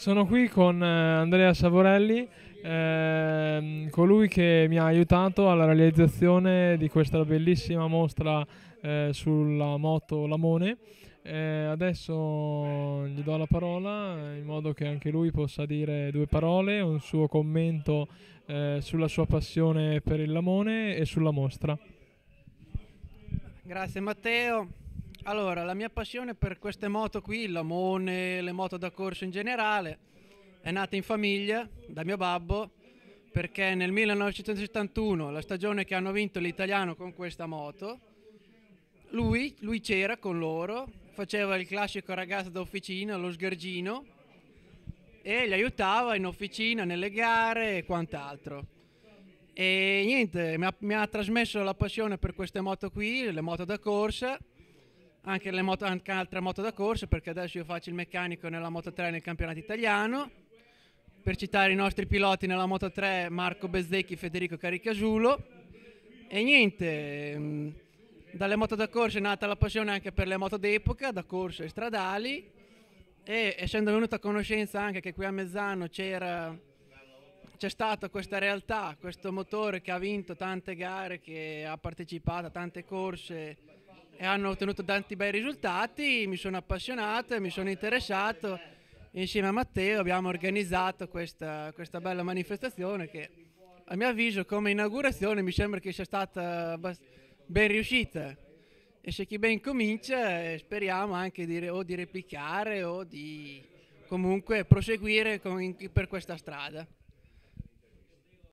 Sono qui con eh, Andrea Savorelli, ehm, colui che mi ha aiutato alla realizzazione di questa bellissima mostra eh, sulla moto Lamone. Eh, adesso gli do la parola in modo che anche lui possa dire due parole, un suo commento eh, sulla sua passione per il Lamone e sulla mostra. Grazie Matteo. Allora, la mia passione per queste moto qui, la Mone, le moto da corso in generale, è nata in famiglia da mio babbo perché nel 1971, la stagione che hanno vinto l'italiano con questa moto, lui, lui c'era con loro, faceva il classico ragazzo da officina, lo sghergino, e li aiutava in officina, nelle gare e quant'altro. E niente, mi ha, mi ha trasmesso la passione per queste moto qui, le moto da corsa, anche, le moto, anche altre moto da corsa perché adesso io faccio il meccanico nella Moto 3 nel campionato italiano. Per citare i nostri piloti nella Moto 3, Marco Bezdecchi, Federico Caricasulo. E niente, mm, dalle moto da corsa è nata la passione anche per le moto d'epoca, da corsa e stradali. E essendo venuta a conoscenza anche che qui a Mezzano c'era c'è stata questa realtà, questo motore che ha vinto tante gare, che ha partecipato a tante corse e hanno ottenuto tanti bei risultati, mi sono appassionato e mi sono interessato. Insieme a Matteo abbiamo organizzato questa, questa bella manifestazione che a mio avviso come inaugurazione mi sembra che sia stata ben riuscita e se chi ben comincia eh, speriamo anche di, o di replicare o di comunque proseguire con, per questa strada.